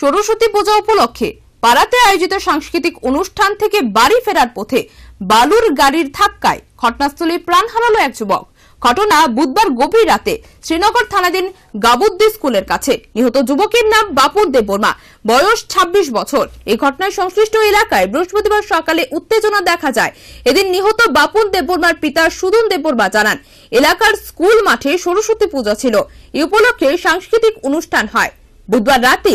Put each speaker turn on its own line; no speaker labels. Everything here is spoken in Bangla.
সরস্বতী পূজা উপলক্ষে পাড়াতে আয়োজিত সাংস্কৃতিক অনুষ্ঠান থেকে বাড়ি ফেরার পথে বালুর গাড়ির ধাক্কায় ঘটনাস্থলে প্রাণ হারালো এক যুবক ঘটনা বুধবার গভীর রাতে শ্রীনগর থানাধীন গাবুদ্দি স্কুলের কাছে নিহত যুবকের নাম বাপুর দেববর্মা বয়স ২৬ বছর এই ঘটনায় সংশ্লিষ্ট এলাকায় বৃহস্পতিবার সকালে উত্তেজনা দেখা যায় এদিন নিহত বাপুর দেববর্মার পিতা সুদন দেববর্মা জানান এলাকার স্কুল মাঠে সরস্বতী পূজা ছিল এ উপলক্ষে সাংস্কৃতিক অনুষ্ঠান হয় বুধবার রাতে